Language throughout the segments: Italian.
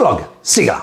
Log, sigla!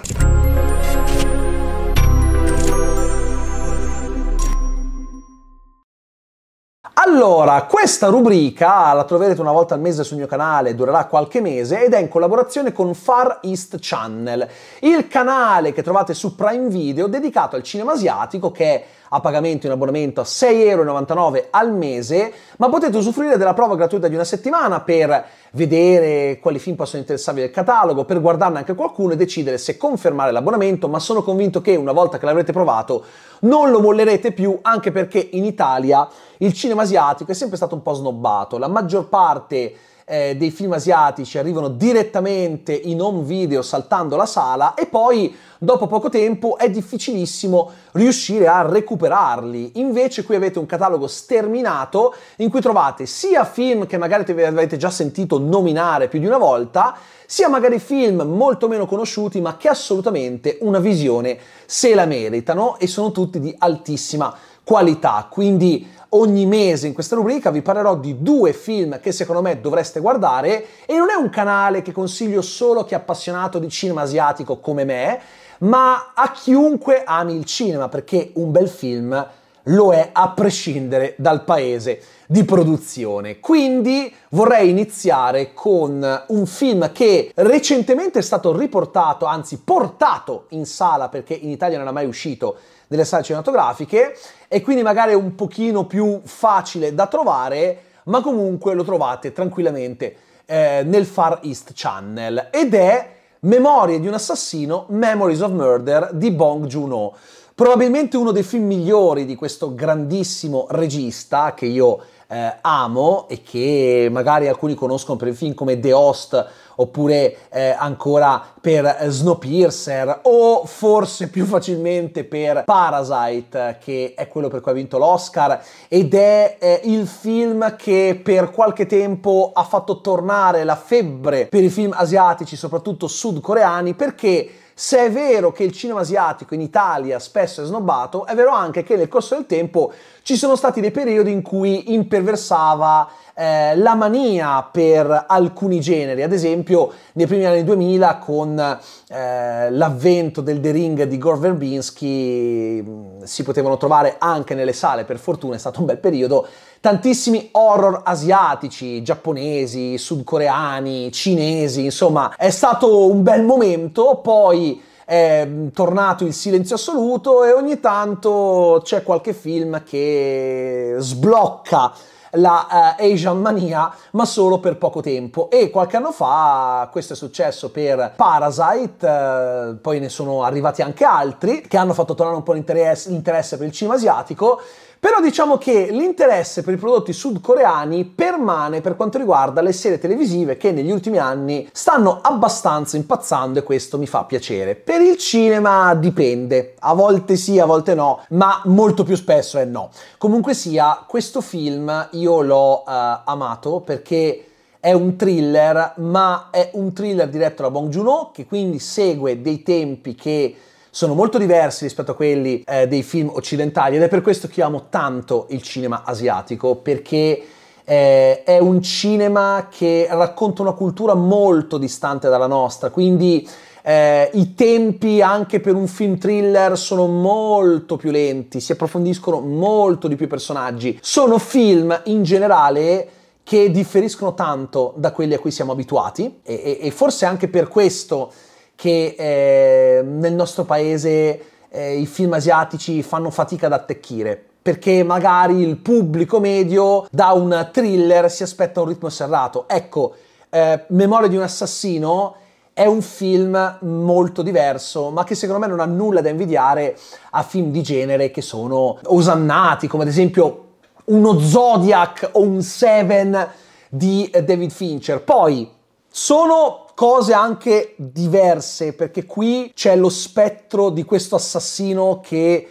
Allora, questa rubrica la troverete una volta al mese sul mio canale, durerà qualche mese ed è in collaborazione con Far East Channel, il canale che trovate su Prime Video dedicato al cinema asiatico che è a pagamento in abbonamento a 6,99€ al mese, ma potete usufruire della prova gratuita di una settimana per vedere quali film possono interessarvi del catalogo, per guardarne anche qualcuno e decidere se confermare l'abbonamento, ma sono convinto che una volta che l'avrete provato non lo mollerete più, anche perché in Italia il cinema asiatico è sempre stato un po' snobbato, la maggior parte eh, dei film asiatici arrivano direttamente in home video saltando la sala e poi dopo poco tempo è difficilissimo riuscire a recuperarli. Invece qui avete un catalogo sterminato in cui trovate sia film che magari avete già sentito nominare più di una volta, sia magari film molto meno conosciuti ma che assolutamente una visione se la meritano e sono tutti di altissima qualità. Quindi ogni mese in questa rubrica vi parlerò di due film che secondo me dovreste guardare e non è un canale che consiglio solo a chi è appassionato di cinema asiatico come me, ma a chiunque ami il cinema perché un bel film lo è a prescindere dal paese di produzione. Quindi vorrei iniziare con un film che recentemente è stato riportato, anzi portato in sala perché in Italia non era mai uscito delle sale cinematografiche e quindi magari è un pochino più facile da trovare, ma comunque lo trovate tranquillamente eh, nel Far East Channel ed è Memorie di un assassino, Memories of Murder di Bong Joon-ho. Probabilmente uno dei film migliori di questo grandissimo regista che io eh, amo e che magari alcuni conoscono per film come The Host oppure eh, ancora per Snowpiercer o forse più facilmente per Parasite che è quello per cui ha vinto l'Oscar ed è eh, il film che per qualche tempo ha fatto tornare la febbre per i film asiatici, soprattutto sudcoreani, perché se è vero che il cinema asiatico in Italia spesso è snobbato, è vero anche che nel corso del tempo ci sono stati dei periodi in cui imperversava eh, la mania per alcuni generi, ad esempio nei primi anni 2000 con eh, l'avvento del The Ring di Gore Verbinski mm, si potevano trovare anche nelle sale, per fortuna è stato un bel periodo, tantissimi horror asiatici, giapponesi, sudcoreani, cinesi, insomma è stato un bel momento, poi è mm, tornato il silenzio assoluto e ogni tanto c'è qualche film che sblocca la uh, Asian Mania, ma solo per poco tempo. E qualche anno fa questo è successo per Parasite, uh, poi ne sono arrivati anche altri che hanno fatto tornare un po' l'interesse, l'interesse per il cinema asiatico però diciamo che l'interesse per i prodotti sudcoreani permane per quanto riguarda le serie televisive che negli ultimi anni stanno abbastanza impazzando e questo mi fa piacere. Per il cinema dipende, a volte sì, a volte no, ma molto più spesso è no. Comunque sia, questo film io l'ho uh, amato perché è un thriller, ma è un thriller diretto da Bong Joon-ho che quindi segue dei tempi che sono molto diversi rispetto a quelli eh, dei film occidentali ed è per questo che io amo tanto il cinema asiatico perché eh, è un cinema che racconta una cultura molto distante dalla nostra, quindi eh, i tempi anche per un film thriller sono molto più lenti, si approfondiscono molto di più i personaggi. Sono film in generale che differiscono tanto da quelli a cui siamo abituati e, e, e forse anche per questo che eh, nel nostro paese eh, i film asiatici fanno fatica ad attecchire perché magari il pubblico medio da un thriller si aspetta un ritmo serrato. Ecco, eh, Memoria di un assassino è un film molto diverso, ma che secondo me non ha nulla da invidiare a film di genere che sono osannati, come ad esempio uno Zodiac o un Seven di eh, David Fincher. Poi sono cose anche diverse, perché qui c'è lo spettro di questo assassino che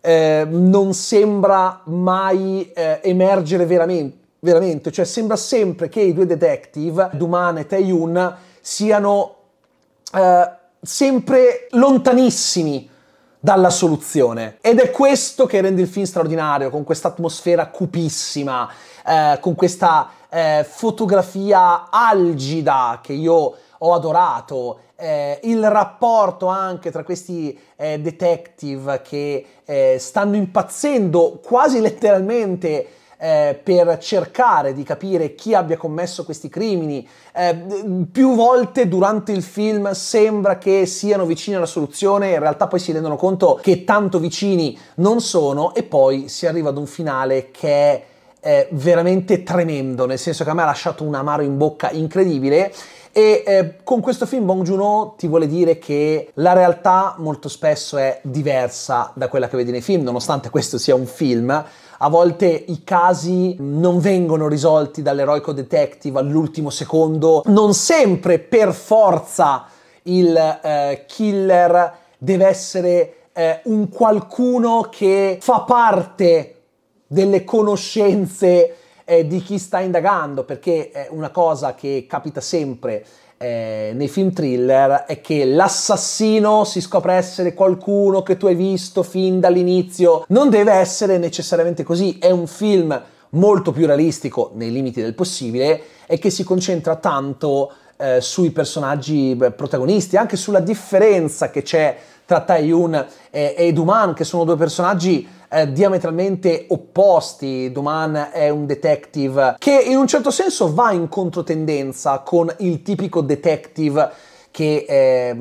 eh, non sembra mai eh, emergere veramente, veramente, cioè sembra sempre che i due detective, Duman e Taeyun, siano eh, sempre lontanissimi dalla soluzione. Ed è questo che rende il film straordinario, con questa atmosfera cupissima, eh, con questa eh, fotografia algida che io ho adorato, eh, il rapporto anche tra questi eh, detective che eh, stanno impazzendo quasi letteralmente eh, per cercare di capire chi abbia commesso questi crimini. Eh, più volte durante il film sembra che siano vicini alla soluzione, in realtà poi si rendono conto che tanto vicini non sono e poi si arriva ad un finale che è eh, veramente tremendo, nel senso che a me ha lasciato un amaro in bocca incredibile e eh, con questo film Bong Joon-ho ti vuole dire che la realtà molto spesso è diversa da quella che vedi nei film, nonostante questo sia un film. A volte i casi non vengono risolti dall'eroico detective all'ultimo secondo, non sempre per forza il eh, killer deve essere eh, un qualcuno che fa parte delle conoscenze eh, di chi sta indagando, perché è una cosa che capita sempre eh, nei film thriller è che l'assassino si scopre essere qualcuno che tu hai visto fin dall'inizio. Non deve essere necessariamente così, è un film molto più realistico nei limiti del possibile e che si concentra tanto eh, sui personaggi protagonisti, anche sulla differenza che c'è tra Taeyun e Eduman, che sono due personaggi eh, diametralmente opposti. Duman è un detective che in un certo senso va in controtendenza con il tipico detective che eh,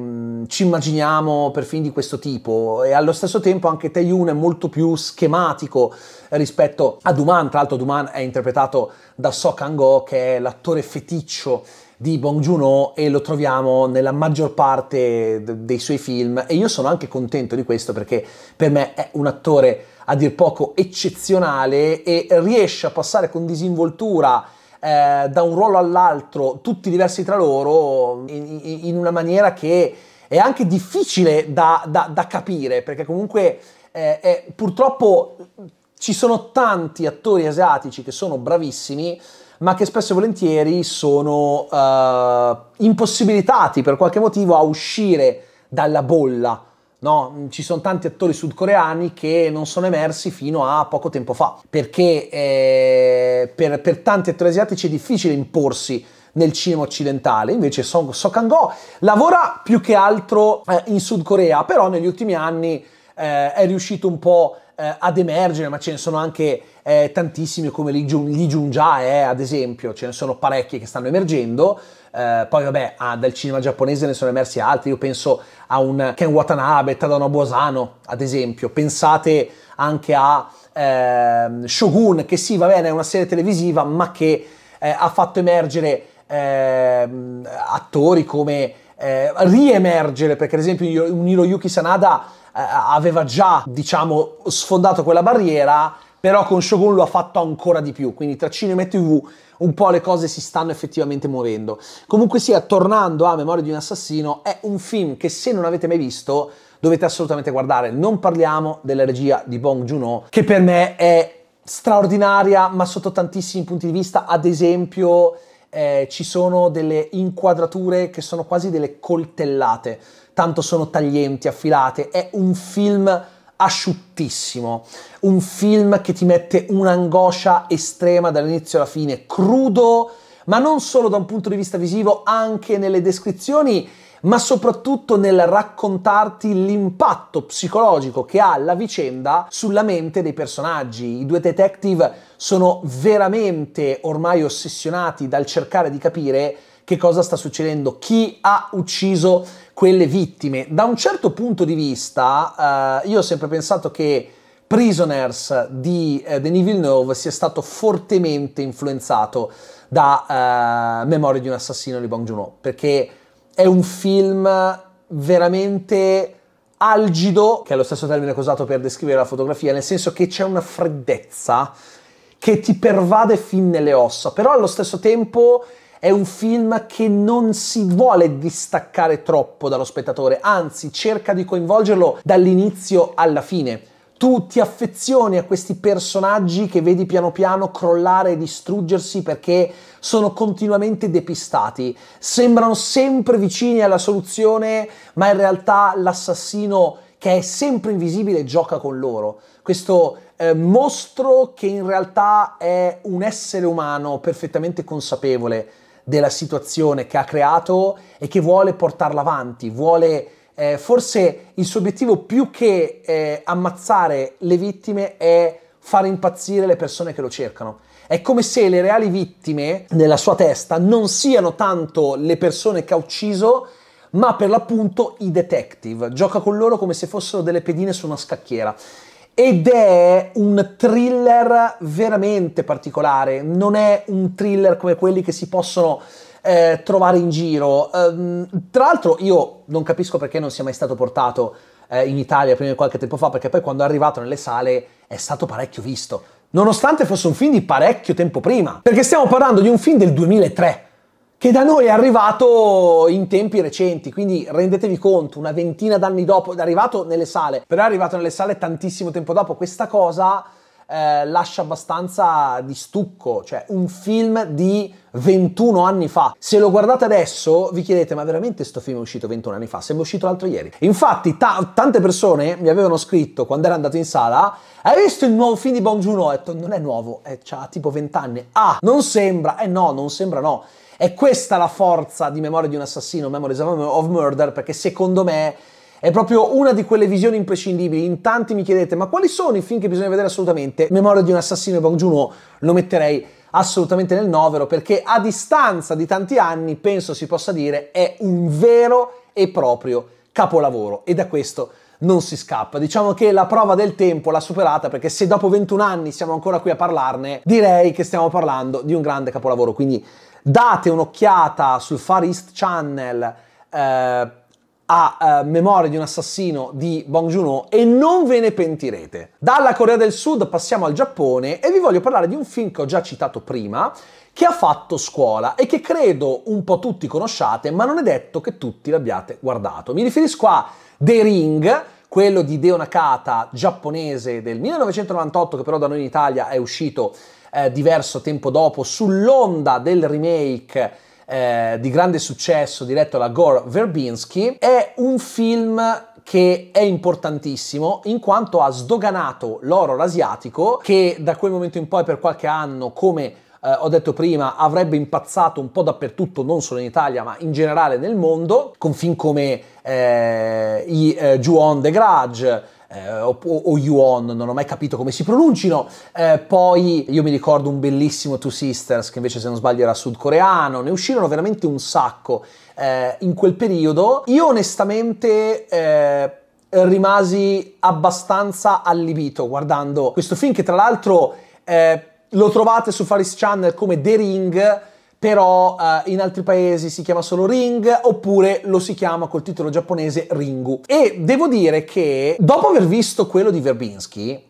ci immaginiamo per film di questo tipo e allo stesso tempo anche Taeyun è molto più schematico rispetto a Duman, tra l'altro Duman è interpretato da So Kang-ho che è l'attore feticcio di Bong Joon-ho e lo troviamo nella maggior parte dei suoi film e io sono anche contento di questo perché per me è un attore a dir poco eccezionale e riesce a passare con disinvoltura eh, da un ruolo all'altro, tutti diversi tra loro, in, in una maniera che è anche difficile da, da, da capire, perché comunque eh, è, purtroppo ci sono tanti attori asiatici che sono bravissimi, ma che spesso e volentieri sono eh, impossibilitati per qualche motivo a uscire dalla bolla No, ci sono tanti attori sudcoreani che non sono emersi fino a poco tempo fa, perché eh, per, per tanti attori asiatici è difficile imporsi nel cinema occidentale. Invece Song So ho lavora più che altro eh, in Sud Corea, però negli ultimi anni eh, è riuscito un po' eh, ad emergere, ma ce ne sono anche eh, tantissimi come Lee Jung-ja, eh, ad esempio, ce ne sono parecchi che stanno emergendo. Eh, poi vabbè, ah, dal cinema giapponese ne sono emersi altri, io penso a un Ken Watanabe, Tadano Bosano, ad esempio. Pensate anche a eh, Shogun, che sì, va bene, è una serie televisiva, ma che eh, ha fatto emergere ehm, attori come... Eh, riemergere, perché ad esempio un Hiroyuki Sanada eh, aveva già, diciamo, sfondato quella barriera però con Shogun lo ha fatto ancora di più, quindi tra cinema e tv un po' le cose si stanno effettivamente muovendo. Comunque sia, tornando a Memoria di un assassino, è un film che se non avete mai visto dovete assolutamente guardare, non parliamo della regia di Bong Joon-ho, che per me è straordinaria, ma sotto tantissimi punti di vista, ad esempio... Eh, ci sono delle inquadrature che sono quasi delle coltellate, tanto sono taglienti, affilate, è un film asciuttissimo, un film che ti mette un'angoscia estrema dall'inizio alla fine, crudo, ma non solo da un punto di vista visivo, anche nelle descrizioni, ma soprattutto nel raccontarti l'impatto psicologico che ha la vicenda sulla mente dei personaggi. I due detective sono veramente ormai ossessionati dal cercare di capire che cosa sta succedendo, chi ha ucciso quelle vittime. Da un certo punto di vista, eh, io ho sempre pensato che Prisoners di eh, Denis Villeneuve sia stato fortemente influenzato da eh, Memoria di un assassino di Bong Joon-ho, perché è un film veramente algido, che è lo stesso termine che ho usato per descrivere la fotografia, nel senso che c'è una freddezza che ti pervade fin nelle ossa, però allo stesso tempo è un film che non si vuole distaccare troppo dallo spettatore, anzi cerca di coinvolgerlo dall'inizio alla fine. Tu ti affezioni a questi personaggi che vedi piano piano crollare e distruggersi perché sono continuamente depistati. Sembrano sempre vicini alla soluzione, ma in realtà l'assassino che è sempre invisibile gioca con loro. Questo eh, mostro che in realtà è un essere umano perfettamente consapevole della situazione che ha creato e che vuole portarla avanti, vuole eh, forse il suo obiettivo più che eh, ammazzare le vittime è far impazzire le persone che lo cercano. È come se le reali vittime nella sua testa non siano tanto le persone che ha ucciso, ma per l'appunto i detective. Gioca con loro come se fossero delle pedine su una scacchiera. Ed è un thriller veramente particolare, non è un thriller come quelli che si possono eh, trovare in giro. Um, tra l'altro io non capisco perché non sia mai stato portato eh, in Italia prima di qualche tempo fa, perché poi quando è arrivato nelle sale è stato parecchio visto, nonostante fosse un film di parecchio tempo prima, perché stiamo parlando di un film del 2003 che da noi è arrivato in tempi recenti, quindi rendetevi conto, una ventina d'anni dopo, è arrivato nelle sale, però è arrivato nelle sale tantissimo tempo dopo, questa cosa eh, lascia abbastanza di stucco, cioè un film di 21 anni fa. Se lo guardate adesso vi chiedete ma veramente sto film è uscito 21 anni fa? Sembra uscito l'altro ieri. Infatti ta- tante persone mi avevano scritto quando era andato in sala hai visto il nuovo film di Bong Joon-ho? Ho detto non è nuovo, ha tipo 20 anni. Ah, non sembra, eh no, non sembra no. È questa la forza di Memoria di un assassino, Memories of Murder, perché secondo me è proprio una di quelle visioni imprescindibili. In tanti mi chiedete, ma quali sono i film che bisogna vedere assolutamente? Memoria di un assassino e Bong Joon-ho lo metterei assolutamente nel novero, perché a distanza di tanti anni, penso si possa dire, è un vero e proprio capolavoro. E da questo non si scappa. Diciamo che la prova del tempo l'ha superata perché se dopo 21 anni siamo ancora qui a parlarne, direi che stiamo parlando di un grande capolavoro. Quindi Date un'occhiata sul Far East Channel eh, a eh, Memoria di un assassino di Bong Joon-ho e non ve ne pentirete. Dalla Corea del Sud passiamo al Giappone e vi voglio parlare di un film che ho già citato prima che ha fatto scuola e che credo un po' tutti conosciate, ma non è detto che tutti l'abbiate guardato. Mi riferisco a The Ring, quello di Deonakata giapponese del 1998, che però da noi in Italia è uscito eh, diverso tempo dopo sull'onda del remake eh, di grande successo diretto da Gore Verbinski, è un film che è importantissimo in quanto ha sdoganato l'horror asiatico che da quel momento in poi per qualche anno come eh, ho detto prima avrebbe impazzato un po' dappertutto non solo in Italia ma in generale nel mondo con film come eh, i eh, Ju-on the Grudge eh, o, o, Yuon, non ho mai capito come si pronuncino. Eh, poi io mi ricordo un bellissimo Two Sisters che invece se non sbaglio era sudcoreano, ne uscirono veramente un sacco eh, in quel periodo. Io onestamente eh, rimasi abbastanza allibito guardando questo film che tra l'altro eh, lo trovate su Faris Channel come The Ring però eh, in altri paesi si chiama solo Ring oppure lo si chiama col titolo giapponese Ringu. E devo dire che dopo aver visto quello di Verbinski,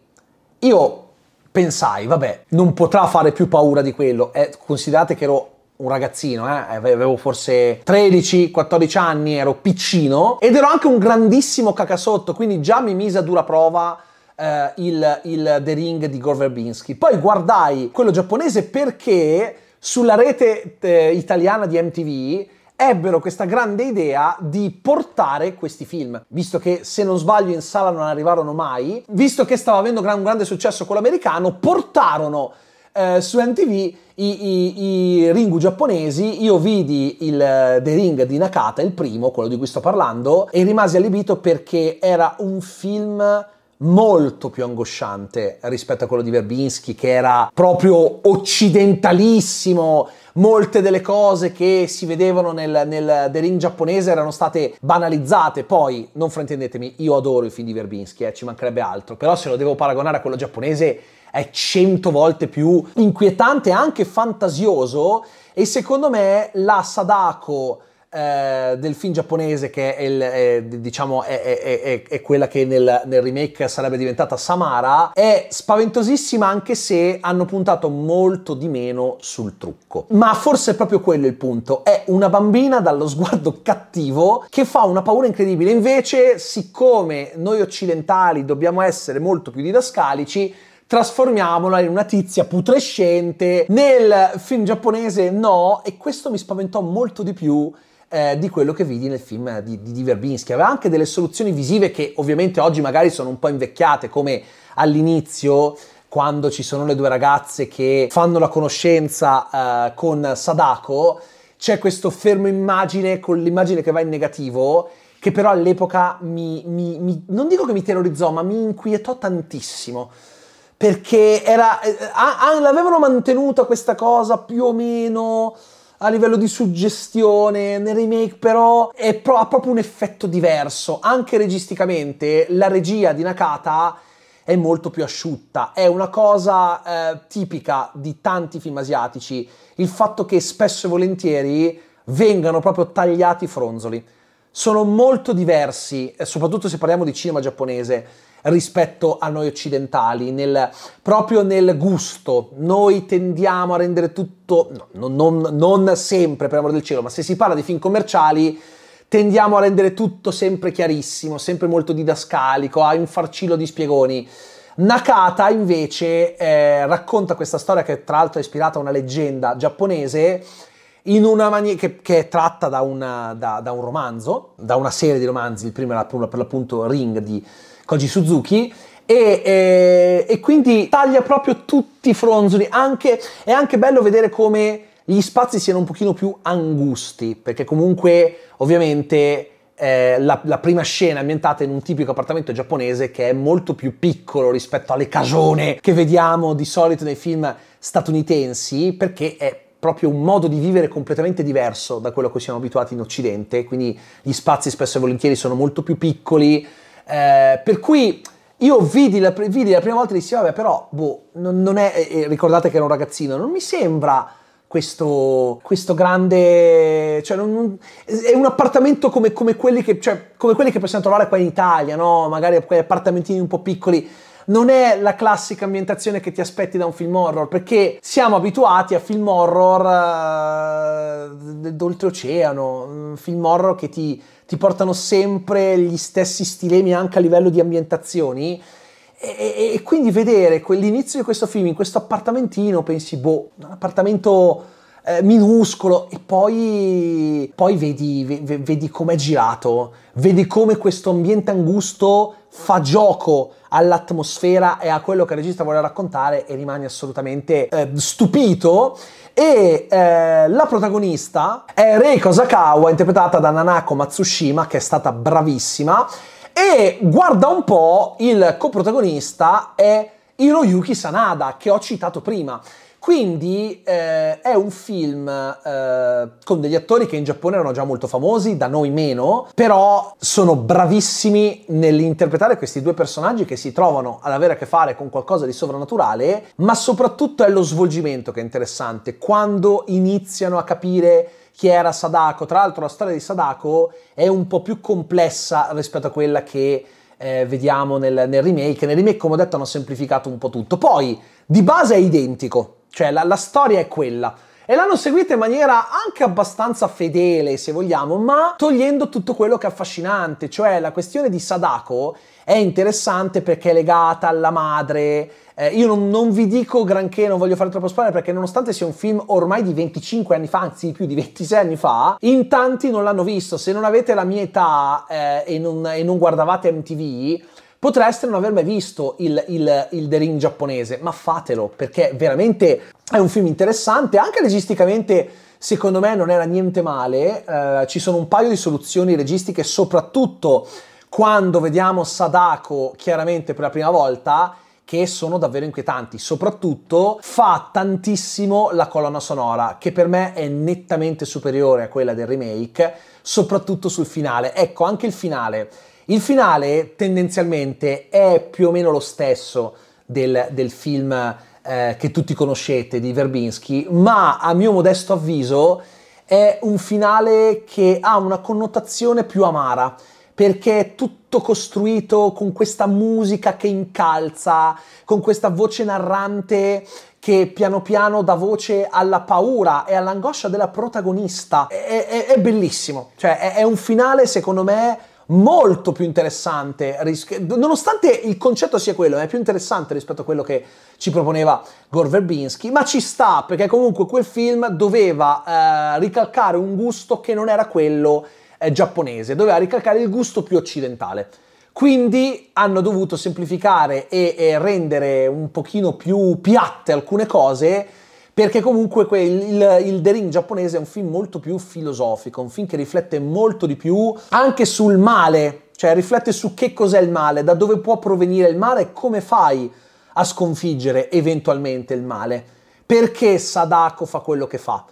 io pensai, vabbè, non potrà fare più paura di quello. Eh, considerate che ero un ragazzino, eh? avevo forse 13-14 anni, ero piccino ed ero anche un grandissimo cacasotto, quindi già mi mise a dura prova eh, il, il The Ring di Gore Verbinski. Poi guardai quello giapponese perché sulla rete eh, italiana di MTV ebbero questa grande idea di portare questi film, visto che se non sbaglio in sala non arrivarono mai, visto che stava avendo un grande successo con l'americano, portarono eh, su MTV i, i, i, Ringu giapponesi, io vidi il eh, The Ring di Nakata, il primo, quello di cui sto parlando, e rimasi allibito perché era un film molto più angosciante rispetto a quello di Verbinski, che era proprio occidentalissimo. Molte delle cose che si vedevano nel, nel The Ring giapponese erano state banalizzate. Poi, non fraintendetemi, io adoro i film di Verbinski, eh, ci mancherebbe altro. Però se lo devo paragonare a quello giapponese è cento volte più inquietante, anche fantasioso. E secondo me la Sadako eh, del film giapponese che è, il, è diciamo, è, è, è, quella che nel, nel, remake sarebbe diventata Samara, è spaventosissima anche se hanno puntato molto di meno sul trucco. Ma forse è proprio quello il punto, è una bambina dallo sguardo cattivo che fa una paura incredibile. Invece, siccome noi occidentali dobbiamo essere molto più didascalici, trasformiamola in una tizia putrescente. Nel film giapponese no, e questo mi spaventò molto di più eh, di quello che vidi nel film di, di, di Verbinski. Aveva anche delle soluzioni visive che ovviamente oggi magari sono un po' invecchiate, come all'inizio quando ci sono le due ragazze che fanno la conoscenza eh, con Sadako, c'è questo fermo immagine con l'immagine che va in negativo che però all'epoca mi, mi, mi, non dico che mi terrorizzò, ma mi inquietò tantissimo. Perché era, eh, ah, ah, l'avevano mantenuta questa cosa più o meno a livello di suggestione nel remake però pro- ha proprio un effetto diverso anche registicamente la regia di Nakata è molto più asciutta è una cosa eh, tipica di tanti film asiatici il fatto che spesso e volentieri vengano proprio tagliati i fronzoli sono molto diversi soprattutto se parliamo di cinema giapponese rispetto a noi occidentali, nel, proprio nel gusto. Noi tendiamo a rendere tutto, no, non, non sempre per amore del cielo, ma se si parla di film commerciali tendiamo a rendere tutto sempre chiarissimo, sempre molto didascalico, a infarcilo di spiegoni. Nakata invece eh, racconta questa storia che tra l'altro è ispirata a una leggenda giapponese in mani- che, che, è tratta da, una, da, da, un romanzo, da una serie di romanzi, il primo era per l'appunto Ring di Koji Suzuki, e, e, e, quindi taglia proprio tutti i fronzoli. Anche, è anche bello vedere come gli spazi siano un pochino più angusti, perché comunque ovviamente eh, la, la, prima scena è ambientata in un tipico appartamento giapponese che è molto più piccolo rispetto alle casone che vediamo di solito nei film statunitensi, perché è proprio un modo di vivere completamente diverso da quello a cui siamo abituati in Occidente, quindi gli spazi spesso e volentieri sono molto più piccoli, eh, per cui io vidi la, vidi la, prima volta e dissi, vabbè, però, boh, non, non è... Eh, ricordate che ero un ragazzino, non mi sembra... Questo, questo, grande. Cioè, non, non, è un appartamento come, come, quelli che, cioè, come, quelli che, possiamo trovare qua in Italia, no? Magari quegli appartamentini un po' piccoli non è la classica ambientazione che ti aspetti da un film horror, perché siamo abituati a film horror uh, d'oltreoceano, mm, film horror che ti, ti portano sempre gli stessi stilemi anche a livello di ambientazioni. E, e, quindi vedere l'inizio di questo film in questo appartamentino, pensi, boh, un appartamento eh, minuscolo, e poi, poi vedi, vedi com'è girato, vedi come questo ambiente angusto fa gioco all'atmosfera e a quello che il regista vuole raccontare e rimani assolutamente eh, stupito. E eh, la protagonista è Reiko Sakawa, interpretata da Nanako Matsushima, che è stata bravissima. E guarda un po', il coprotagonista è Hiroyuki Sanada, che ho citato prima. Quindi eh, un film eh, con degli attori che in Giappone erano già molto famosi, da noi meno, però sono bravissimi nell'interpretare questi due personaggi che si trovano ad avere a che fare con qualcosa di sovrannaturale, ma soprattutto è lo svolgimento che è interessante, quando iniziano a capire chi era Sadako. Tra l'altro la storia di Sadako è un po' più complessa rispetto a quella che eh, vediamo nel, nel remake. Nel remake, come ho detto, hanno semplificato un po' tutto. Poi, di base è identico cioè la, la storia è quella. E l'hanno seguita in maniera anche abbastanza fedele, se vogliamo, ma togliendo tutto quello che è affascinante. Cioè la questione di Sadako è interessante perché è legata alla madre. Eh, io non, non, vi dico granché, non voglio fare troppo spoiler perché nonostante sia un film ormai di 25 anni fa, anzi più di 26 anni fa, in tanti non l'hanno visto. Se non avete la mia età eh, e, non, e non guardavate MTV, Potreste non aver mai visto il, il, il The Ring giapponese, ma fatelo perché veramente è un film interessante, anche registicamente secondo me non era niente male, eh, ci sono un paio di soluzioni registiche, soprattutto quando vediamo Sadako chiaramente per la prima volta che sono davvero inquietanti. Soprattutto fa tantissimo la colonna sonora, che per me è nettamente superiore a quella del remake, soprattutto sul finale. Ecco, anche il finale il finale tendenzialmente è più o meno lo stesso del, del film eh, che tutti conoscete di Verbinski, ma a mio modesto avviso è un finale che ha una connotazione più amara perché è tutto costruito con questa musica che incalza, con questa voce narrante che piano piano dà voce alla paura e all'angoscia della protagonista. È, è, è bellissimo, cioè è, è un finale secondo me molto più interessante, nonostante il concetto sia quello, è più interessante rispetto a quello che ci proponeva Gore Verbinski, ma ci sta perché comunque quel film doveva eh, ricalcare un gusto che non era quello eh, giapponese, doveva ricalcare il gusto più occidentale. Quindi hanno dovuto semplificare e, e rendere un pochino più piatte alcune cose perché comunque quel, il, il The Ring giapponese è un film molto più filosofico, un film che riflette molto di più anche sul male, cioè riflette su che cos'è il male, da dove può provenire il male e come fai a sconfiggere eventualmente il male. Perché Sadako fa quello che fa?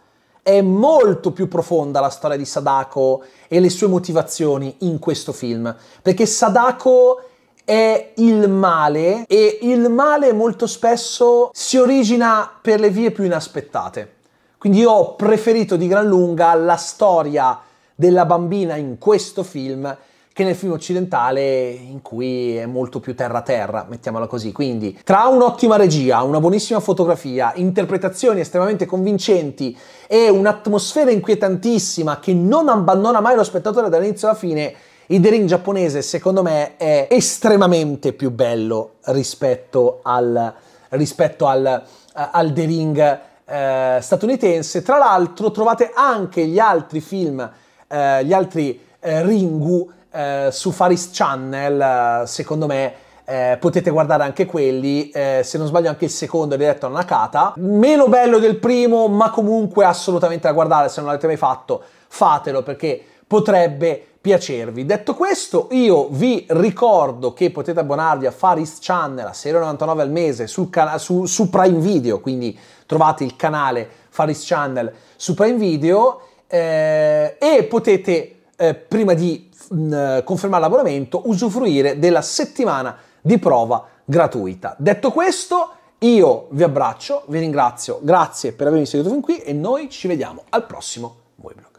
È molto più profonda la storia di Sadako e le sue motivazioni in questo film, perché Sadako è il male e il male molto spesso si origina per le vie più inaspettate. Quindi io ho preferito di gran lunga la storia della bambina in questo film che nel film occidentale in cui è molto più terra-terra, mettiamola così. Quindi tra un'ottima regia, una buonissima fotografia, interpretazioni estremamente convincenti e un'atmosfera inquietantissima che non abbandona mai lo spettatore dall'inizio alla fine, il The Ring giapponese secondo me è estremamente più bello rispetto al, rispetto al, eh, al The Ring eh, statunitense. Tra l'altro trovate anche gli altri film, eh, gli altri eh, Ringu eh, su Faris Channel, secondo me eh, potete guardare anche quelli, eh, se non sbaglio anche il secondo è diretto a Nakata, meno bello del primo ma comunque assolutamente da guardare se non l'avete mai fatto, fatelo perché potrebbe piacervi. Detto questo, io vi ricordo che potete abbonarvi a Faris Channel a 6,99 al mese sul cana- su, su Prime Video, quindi trovate il canale Faris Channel su Prime Video eh, e potete, eh, prima di mh, mm, confermare l'abbonamento, usufruire della settimana di prova gratuita. Detto questo, io vi abbraccio, vi ringrazio, grazie per avermi seguito fin qui e noi ci vediamo al prossimo Weblog.